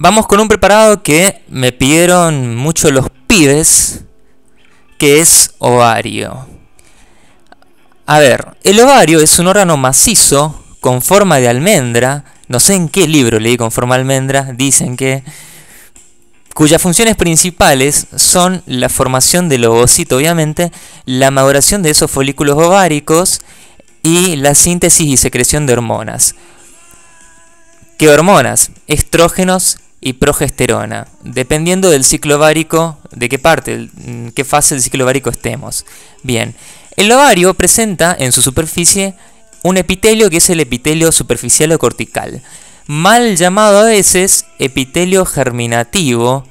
Vamos con un preparado que me pidieron mucho los pibes, que es ovario. A ver, el ovario es un órgano macizo con forma de almendra, no sé en qué libro leí con forma de almendra, dicen que cuyas funciones principales son la formación del ovocito, obviamente, la maduración de esos folículos ováricos y la síntesis y secreción de hormonas. ¿Qué hormonas? Estrógenos, y progesterona, dependiendo del ciclo ovárico, de qué parte, mm, qué fase del ciclo ovárico estemos. Bien, el ovario presenta en su superficie un epitelio que es el epitelio superficial o cortical, mal llamado a veces epitelio germinativo.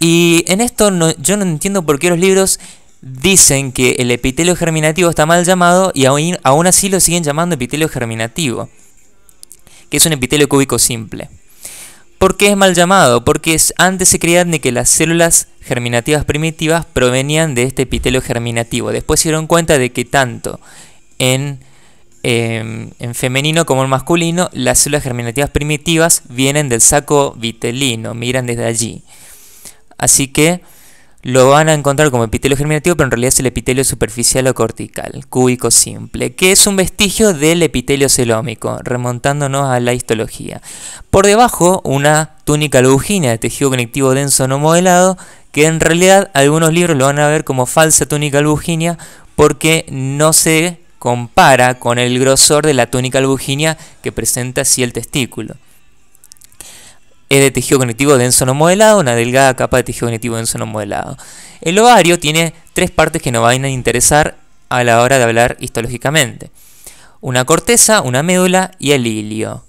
Y en esto yo no entiendo por qué los libros dicen que el epitelio germinativo está mal llamado y aún así lo siguen llamando epitelio germinativo, que es un epitelio cúbico simple. ¿Por qué es mal llamado? Porque antes se creían de que las células germinativas primitivas provenían de este epitelio germinativo. Después se dieron cuenta de que tanto en, em, en femenino como en masculino, las células germinativas primitivas vienen del saco vitelino, miran desde allí. Así que lo van a encontrar como epitelio germinativo, pero en realidad es el epitelio superficial o cortical, cúbico simple, que es un vestigio del epitelio celómico, remontándonos a la histología. Por debajo, una túnica albujina de tejido conectivo denso no modelado, que en realidad algunos libros lo van a ver como falsa túnica albuginia porque no se compara con el grosor de la túnica albuginia que presenta así el testículo es de tejido cognitivo denso no modelado, una delgada capa de tejido cognitivo denso no modelado. El ovario tiene tres partes que nos van a interesar a la hora de hablar histológicamente. Una corteza, una médula y el hilio.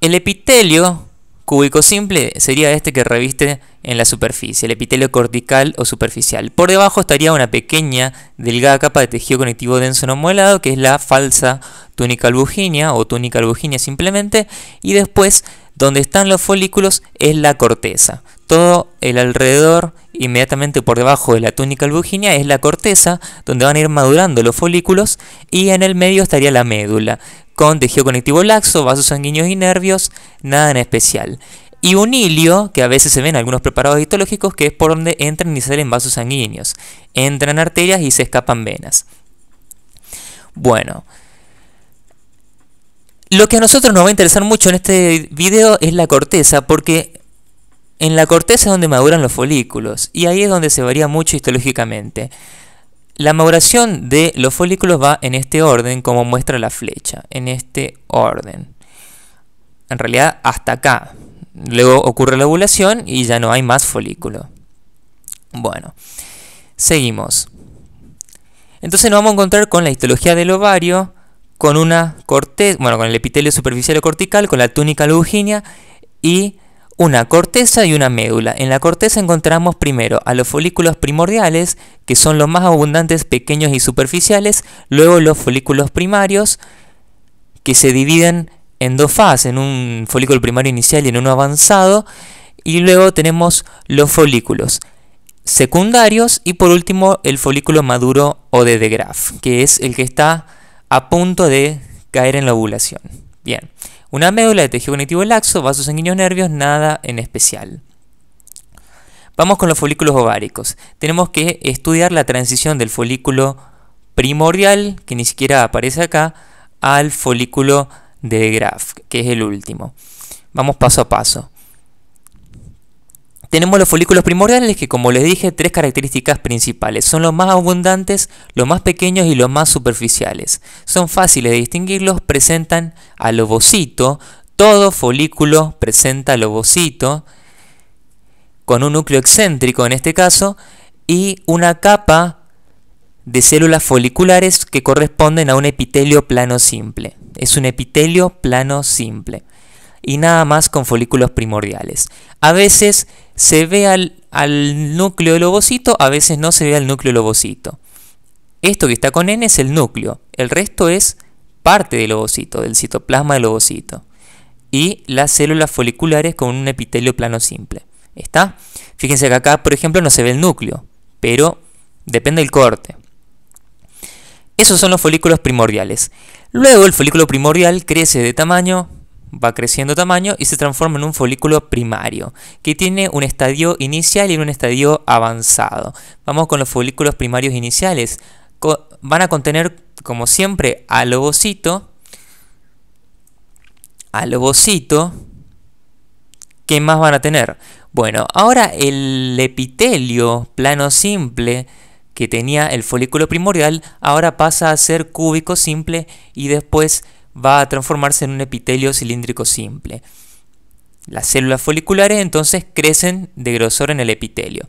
El epitelio Cúbico simple sería este que reviste en la superficie, el epitelio cortical o superficial. Por debajo estaría una pequeña, delgada capa de tejido conectivo denso no muelado, que es la falsa túnica albuginia o túnica albuginia simplemente, y después donde están los folículos es la corteza. Todo el alrededor, inmediatamente por debajo de la túnica albuginia, es la corteza, donde van a ir madurando los folículos, y en el medio estaría la médula con tejido conectivo laxo, vasos sanguíneos y nervios, nada en especial. Y un hilio, que a veces se ve en algunos preparados histológicos, que es por donde entran y salen vasos sanguíneos. Entran arterias y se escapan venas. Bueno. Lo que a nosotros nos va a interesar mucho en este video es la corteza, porque en la corteza es donde maduran los folículos, y ahí es donde se varía mucho histológicamente. La maduración de los folículos va en este orden como muestra la flecha, en este orden. En realidad hasta acá. Luego ocurre la ovulación y ya no hay más folículo. Bueno, seguimos. Entonces nos vamos a encontrar con la histología del ovario, con una corteza, bueno, con el epitelio superficial o cortical, con la túnica lujínia y una corteza y una médula. En la corteza encontramos primero a los folículos primordiales, que son los más abundantes, pequeños y superficiales, luego los folículos primarios, que se dividen en dos fases, en un folículo primario inicial y en uno avanzado, y luego tenemos los folículos secundarios y por último el folículo maduro o de de que es el que está a punto de caer en la ovulación. Bien, una médula de tejido cognitivo laxo, vasos sanguíneos nervios, nada en especial. Vamos con los folículos ováricos. Tenemos que estudiar la transición del folículo primordial, que ni siquiera aparece acá, al folículo de Graf, que es el último. Vamos paso a paso. Tenemos los folículos primordiales que, como les dije, tres características principales. Son los más abundantes, los más pequeños y los más superficiales. Son fáciles de distinguirlos, presentan al ovocito. Todo folículo presenta al ovocito con un núcleo excéntrico en este caso y una capa de células foliculares que corresponden a un epitelio plano simple. Es un epitelio plano simple y nada más con folículos primordiales. A veces se ve al, al núcleo del ovocito, a veces no se ve al núcleo del ovocito. Esto que está con N es el núcleo, el resto es parte del ovocito, del citoplasma del ovocito. Y las células foliculares con un epitelio plano simple. ¿Está? Fíjense que acá, por ejemplo, no se ve el núcleo, pero depende del corte. Esos son los folículos primordiales. Luego el folículo primordial crece de tamaño, va creciendo tamaño y se transforma en un folículo primario, que tiene un estadio inicial y un estadio avanzado. Vamos con los folículos primarios iniciales. van a contener, como siempre, al ovocito, al ovocito, ¿qué más van a tener? Bueno, ahora el epitelio plano simple que tenía el folículo primordial, ahora pasa a ser cúbico simple y después va a transformarse en un epitelio cilíndrico simple. Las células foliculares entonces crecen de grosor en el epitelio.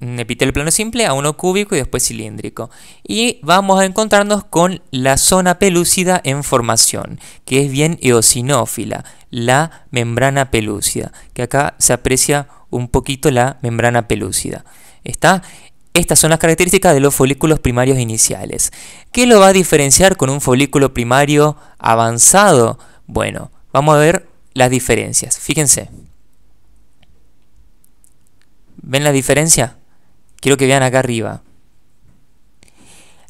Un epitelio plano simple a uno cúbico y después cilíndrico. Y vamos a encontrarnos con la zona pelúcida en formación, que es bien eosinófila, la membrana pelúcida, que acá se aprecia un poquito la membrana pelúcida. Está estas son las características de los folículos primarios iniciales. ¿Qué lo va a diferenciar con un folículo primario avanzado? Bueno, vamos a ver las diferencias. Fíjense. ¿Ven la diferencia? Quiero que vean acá arriba.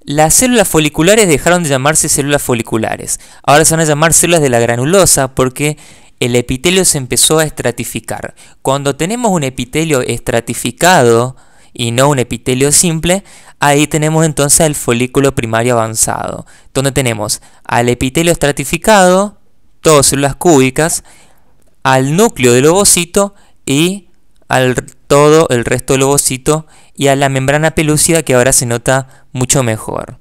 Las células foliculares dejaron de llamarse células foliculares. Ahora se van a llamar células de la granulosa porque el epitelio se empezó a estratificar. Cuando tenemos un epitelio estratificado, y no un epitelio simple, ahí tenemos entonces el folículo primario avanzado, donde tenemos al epitelio estratificado, todas células cúbicas, al núcleo del ovocito y al todo el resto del ovocito y a la membrana pelúcida que ahora se nota mucho mejor.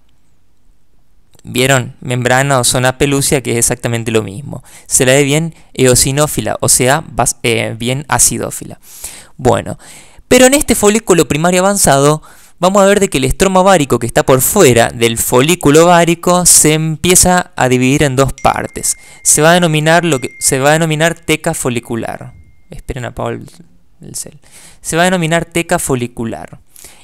¿Vieron? Membrana o zona pelúcida que es exactamente lo mismo. Se la ve bien eosinófila, o sea, eh, bien acidófila. Bueno, pero en este folículo primario avanzado vamos a ver de que el estroma ovárico que está por fuera del folículo ovárico se empieza a dividir en dos partes. Se va a denominar lo que se va a denominar teca folicular. Esperen a Paul el Se va a denominar teca folicular.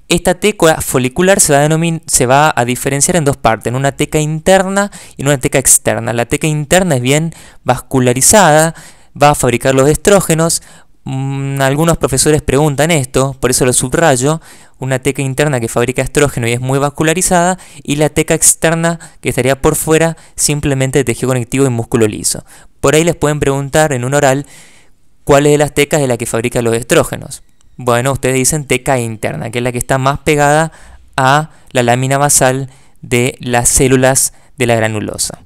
Esta teca folicular se va, a se va a diferenciar en dos partes, en una teca interna y en una teca externa. La teca interna es bien vascularizada, va a fabricar los estrógenos, Mm, algunos profesores preguntan esto, por eso lo subrayo, una teca interna que fabrica estrógeno y es muy vascularizada, y la teca externa que estaría por fuera simplemente de tejido conectivo y músculo liso. Por ahí les pueden preguntar en un oral cuál es de las tecas de la que fabrica los estrógenos. Bueno, ustedes dicen teca interna, que es la que está más pegada a la lámina basal de las células de la granulosa.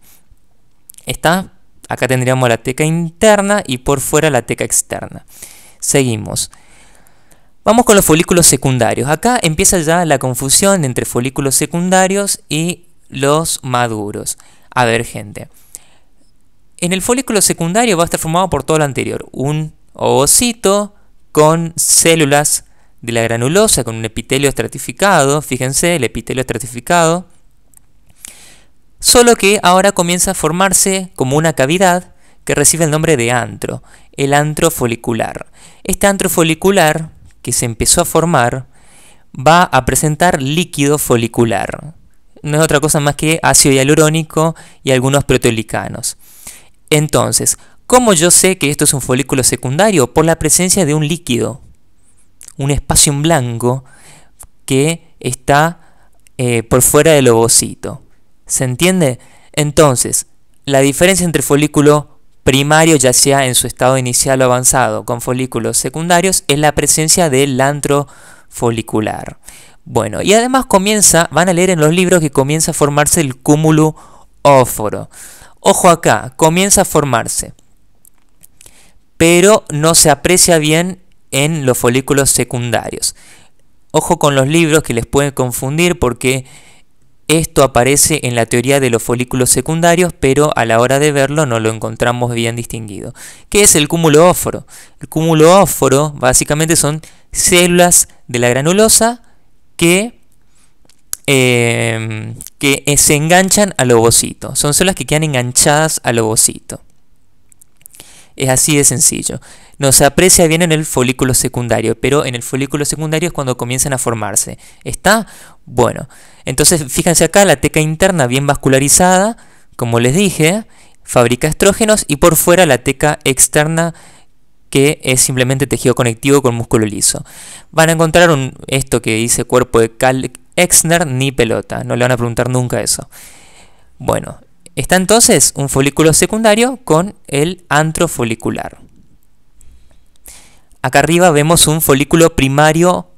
¿Está? Acá tendríamos la teca interna y por fuera la teca externa. Seguimos. Vamos con los folículos secundarios. Acá empieza ya la confusión entre folículos secundarios y los maduros. A ver, gente. En el folículo secundario va a estar formado por todo lo anterior. Un ovocito con células de la granulosa, con un epitelio estratificado. Fíjense, el epitelio estratificado solo que ahora comienza a formarse como una cavidad que recibe el nombre de antro, el antro folicular. Este antro folicular que se empezó a formar va a presentar líquido folicular. No es otra cosa más que ácido hialurónico y algunos proteolicanos. Entonces, ¿cómo yo sé que esto es un folículo secundario? Por la presencia de un líquido, un espacio en blanco que está eh, por fuera del ovocito. ¿Se entiende? Entonces, la diferencia entre folículo primario, ya sea en su estado inicial o avanzado, con folículos secundarios, es la presencia del antro folicular. Bueno, y además comienza, van a leer en los libros que comienza a formarse el cúmulo óforo. Ojo acá, comienza a formarse, pero no se aprecia bien en los folículos secundarios. Ojo con los libros que les pueden confundir porque esto aparece en la teoría de los folículos secundarios, pero a la hora de verlo no lo encontramos bien distinguido. ¿Qué es el cúmulo óforo? El cúmulo óforo básicamente son células de la granulosa que, em, que se enganchan al ovocito. Son células que quedan enganchadas al ovocito. Es así de sencillo. No se aprecia bien en el folículo secundario, pero en el folículo secundario es cuando comienzan a formarse. ¿Está? Bueno. Entonces, fíjense acá, la teca interna bien vascularizada, como les dije, fabrica estrógenos y por fuera la teca externa que es simplemente tejido conectivo con músculo liso. Van a encontrar esto que dice cuerpo de Cal Exner ni pelota, no le van a preguntar nunca eso. Bueno, está entonces un folículo secundario con el antrofolicular. Acá arriba vemos un folículo primario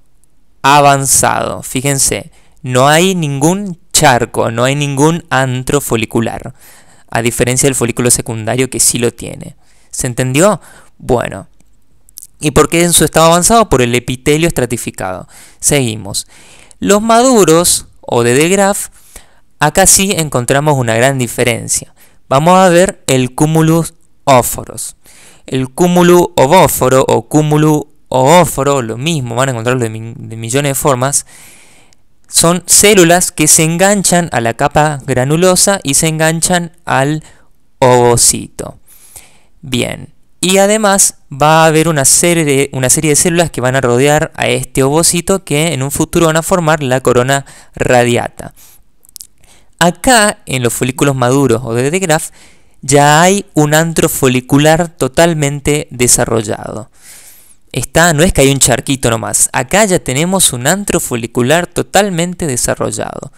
avanzado, fíjense. No hay ningún charco, no hay ningún antro folicular, a diferencia del folículo secundario que sí lo tiene. ¿Se entendió? Bueno. ¿Y por qué en su estado avanzado? Por el epitelio estratificado. Seguimos. Los maduros o de De Graaf, acá sí encontramos una gran diferencia. Vamos a ver el cúmulus óforos. El cúmulo ovóforo o cúmulo oóforo, lo mismo, van a encontrarlo de millones de formas son células que se enganchan a la capa granulosa y se enganchan al ovocito. Bien, y además va a haber una serie, de, células que van a rodear a este ovocito que en un futuro van a formar la corona radiata. Acá, en los folículos maduros o de Graf ya hay un antro folicular totalmente desarrollado no es que hay un charquito nomás, acá ya tenemos un antro folicular totalmente desarrollado.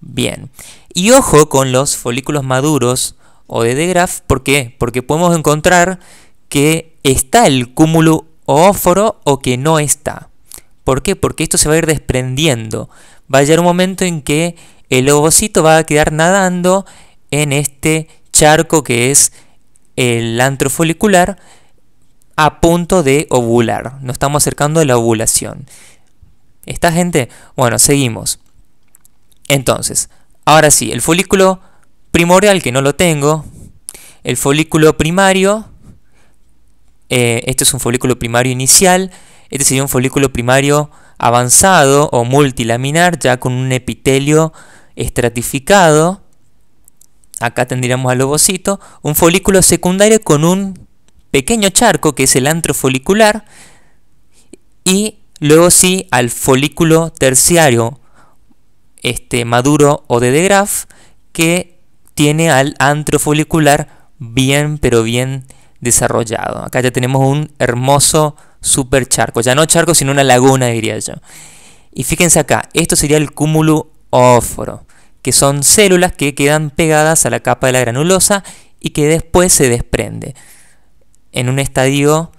Bien, y ojo con los folículos maduros o de degraf, ¿por qué? Porque podemos encontrar que está el cúmulo oóforo o que no está. ¿Por qué? Porque esto se va a ir desprendiendo. Va a llegar un momento en que el ovocito va a quedar nadando en este charco que es el antro folicular a punto de ovular. Nos estamos acercando a la ovulación. ¿Esta gente? Bueno, seguimos. Entonces, ahora sí, el folículo primordial que no lo tengo, el folículo primario, eh, este es un folículo primario inicial, este sería un folículo primario avanzado o multilaminar, ya con un epitelio estratificado. Acá tendríamos al ovocito, un folículo secundario con un pequeño charco que es el antro folicular y luego sí al folículo terciario este, maduro o de degraf que tiene al antro folicular bien pero bien desarrollado. Acá ya tenemos un hermoso supercharco, ya no charco sino una laguna diría yo. Y fíjense acá, esto sería el cúmulo óforo, que son células que quedan pegadas a la capa de la granulosa y que después se desprende en un estadio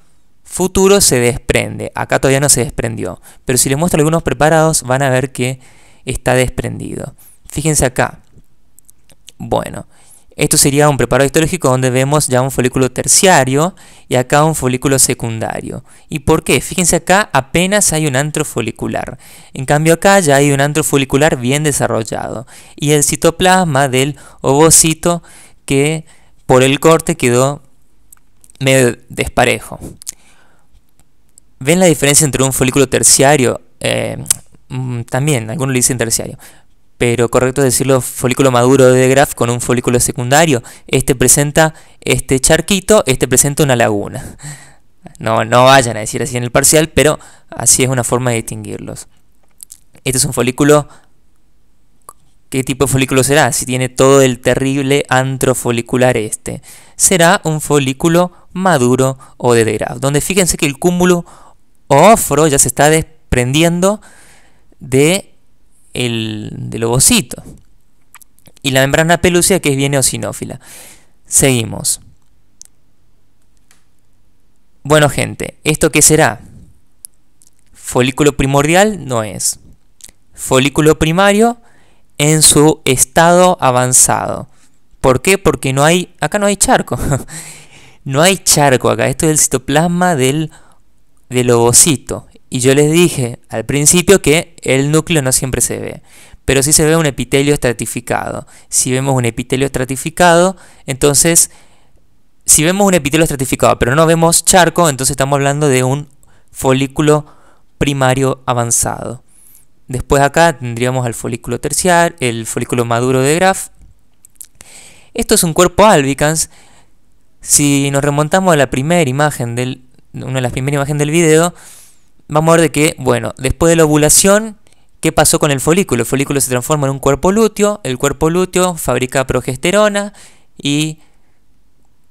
futuro se desprende. Acá todavía no se desprendió. Pero si les muestro algunos preparados van a ver que está desprendido. Fíjense acá. Bueno, esto sería un preparado histológico donde vemos ya un folículo terciario y acá un folículo secundario. ¿Y por qué? Fíjense acá apenas hay un antro folicular. En cambio acá ya hay un antro folicular bien desarrollado. Y el citoplasma del ovocito que por el corte quedó medio desparejo. ¿Ven la diferencia entre un folículo terciario? Eh, mm, también, algunos le dicen terciario. Pero correcto decirlo folículo maduro de Graf con un folículo secundario. Este presenta este charquito, este presenta una laguna. No, no vayan a decir así en el parcial, pero así es una forma de distinguirlos. Este es un folículo ¿Qué tipo de folículo será? Si tiene todo el terrible antrofolicular este. Será un folículo maduro o de degrado. Donde fíjense que el cúmulo óforo ya se está desprendiendo de el, del ovocito. Y la membrana pelúcea que es bien eosinófila. Seguimos. Bueno, gente, ¿esto qué será? Folículo primordial no es. Folículo primario en su estado avanzado. ¿Por qué? Porque no hay, acá no hay charco. no hay charco acá. Esto es el citoplasma del, del ovocito. Y yo les dije al principio que el núcleo no siempre se ve, pero sí se ve un epitelio estratificado. Si vemos un epitelio estratificado, entonces, si vemos un epitelio estratificado, pero no vemos charco, entonces estamos hablando de un folículo primario avanzado. Después acá tendríamos al folículo terciario, el folículo maduro de Graf. Esto es un cuerpo albicans. Si nos remontamos a la primera imagen del, una de las primeras imágenes del video, vamos a ver que, bueno, después de la ovulación, ¿qué pasó con el folículo? El folículo se transforma en un cuerpo lúteo, el cuerpo lúteo fabrica progesterona y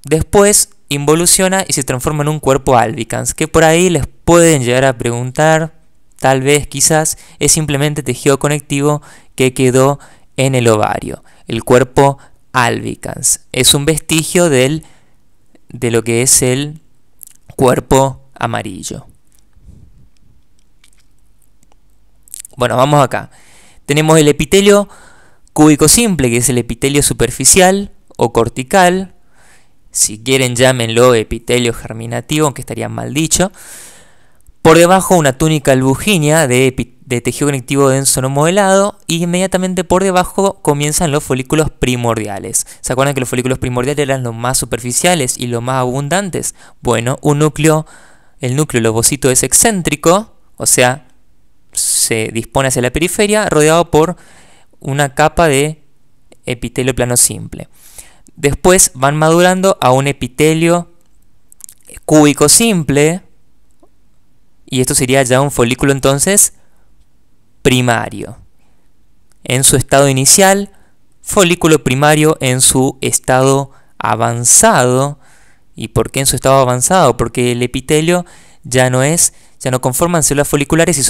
después involuciona y se transforma en un cuerpo albicans, que por ahí les pueden llegar a preguntar tal vez, quizás, es simplemente tejido conectivo que quedó en el ovario. El cuerpo albicans es un vestigio del, de lo que es el cuerpo amarillo. Bueno, vamos acá. Tenemos el epitelio cúbico simple, que es el epitelio superficial o cortical. Si quieren llámenlo epitelio germinativo, aunque estaría mal dicho. Por debajo una túnica albujiña de, tejido conectivo denso no modelado y inmediatamente por debajo comienzan los folículos primordiales. ¿Se acuerdan que los folículos primordiales eran los más superficiales y los más abundantes? Bueno, un núcleo, el núcleo lobocito es excéntrico, o sea, se dispone hacia la periferia rodeado por una capa de epitelio plano simple. Después van madurando a un epitelio cúbico simple, y esto sería ya un folículo entonces primario. En su estado inicial, folículo primario en su estado avanzado. ¿Y por qué en su estado avanzado? Porque el epitelio ya no es, ya no conforman células foliculares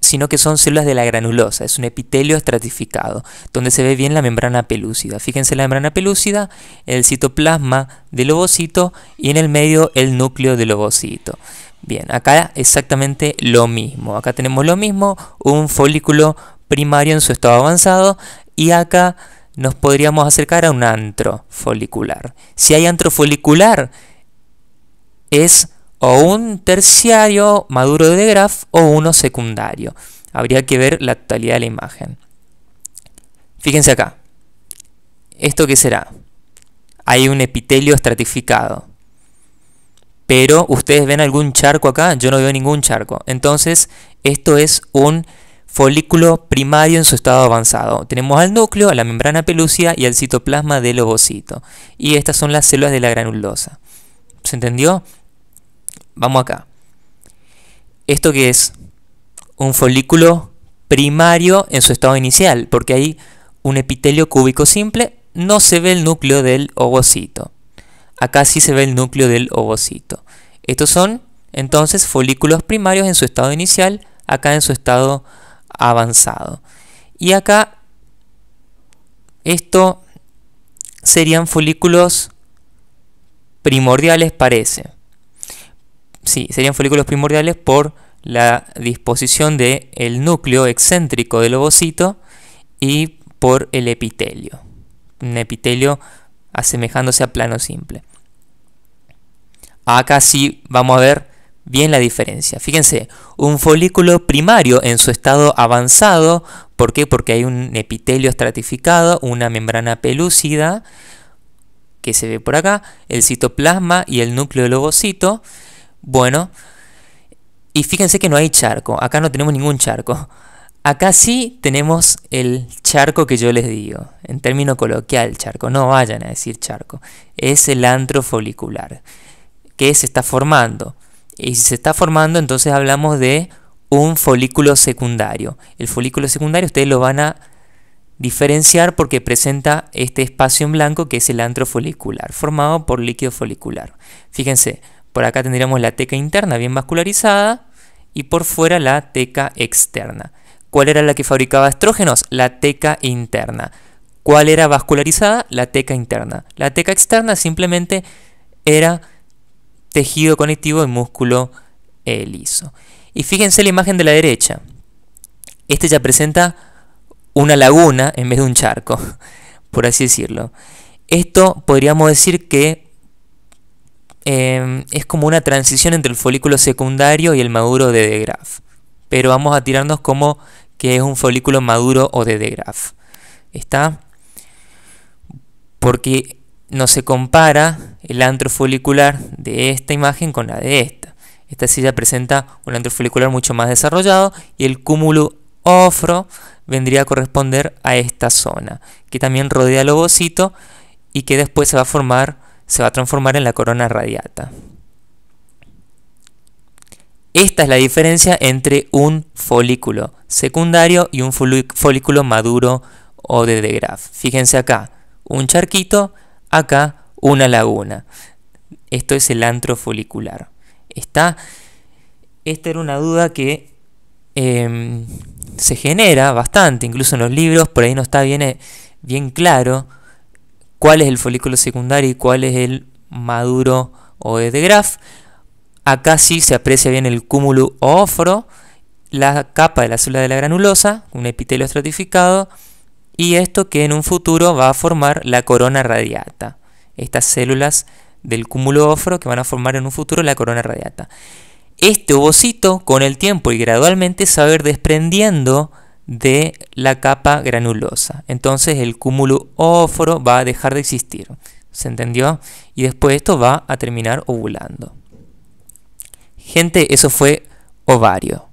sino que son células de la granulosa, es un epitelio estratificado, donde se ve bien la membrana pelúcida. Fíjense la membrana pelúcida, el citoplasma del ovocito y en el medio el núcleo del ovocito. Bien, acá exactamente lo mismo. Acá tenemos lo mismo, un folículo primario en su estado avanzado y acá nos podríamos acercar a un antro folicular. Si hay antro folicular, es o un terciario maduro de Graf o uno secundario. Habría que ver la totalidad de la imagen. Fíjense acá. ¿Esto qué será? Hay un epitelio estratificado. Pero ustedes ven algún charco acá, yo no veo ningún charco. Entonces, esto es un folículo primario en su estado avanzado. Tenemos al núcleo, a la membrana pelúcida y al citoplasma del ovocito. Y estas son las células de la granulosa. ¿Se entendió? Vamos acá. ¿Esto qué es? Un folículo primario en su estado inicial, porque hay un epitelio cúbico simple, no se ve el núcleo del ovocito. Acá sí se ve el núcleo del ovocito. Estos son entonces folículos primarios en su estado inicial, acá en su estado avanzado. Y acá esto serían folículos primordiales parece. Sí, serían folículos primordiales por la disposición del el núcleo excéntrico del ovocito y por el epitelio. Un epitelio asemejándose a plano simple. Acá sí vamos a ver bien la diferencia. Fíjense, un folículo primario en su estado avanzado, ¿por qué? Porque hay un epitelio estratificado, una membrana pelúcida, que se ve por acá, el citoplasma y el núcleo de lobocito. Bueno, y fíjense que no hay charco, acá no tenemos ningún charco. Acá sí tenemos el charco que yo les digo, en término coloquial, charco, no vayan a decir charco, es el antro folicular, que se está formando. Y si se está formando, entonces hablamos de un folículo secundario. El folículo secundario ustedes lo van a diferenciar porque presenta este espacio en blanco que es el antro folicular, formado por líquido folicular. Fíjense, por acá tendríamos la teca interna bien vascularizada y por fuera la teca externa. ¿Cuál era la que fabricaba estrógenos? La teca interna. ¿Cuál era vascularizada? La teca interna. La teca externa simplemente era tejido conectivo y músculo eh, liso. Y fíjense la imagen de la derecha. Este ya presenta una laguna en vez de un charco, por así decirlo. Esto podríamos decir que em, es como una transición entre el folículo secundario y el maduro de De Graaf. Pero vamos a tirarnos como que es un folículo maduro o de degraf. ¿Está? Porque no se compara el antro folicular de esta imagen con la de esta. Esta silla presenta un antro folicular mucho más desarrollado y el cúmulo ofro vendría a corresponder a esta zona, que también rodea el ovocito y que después se va a formar, se va a transformar en la corona radiata. Esta es la diferencia entre un folículo secundario y un folículo maduro o de degraf. Fíjense acá, un charquito, acá una laguna. Esto es el antro folicular. Está, esta era una duda que em, se genera bastante, incluso en los libros, por ahí no está bien, eh, bien claro cuál es el folículo secundario y cuál es el maduro o de degraf. Acá sí se aprecia bien el cúmulo ofro la capa de la célula de la granulosa, un epitelio estratificado, y esto que en un futuro va a formar la corona radiata. Estas células del cúmulo óforo que van a formar en un futuro la corona radiata. Este ovocito con el tiempo y gradualmente se va a ir desprendiendo de la capa granulosa. Entonces el cúmulo óforo va a dejar de existir. ¿Se entendió? Y después esto va a terminar ovulando. Gente, eso fue ovario.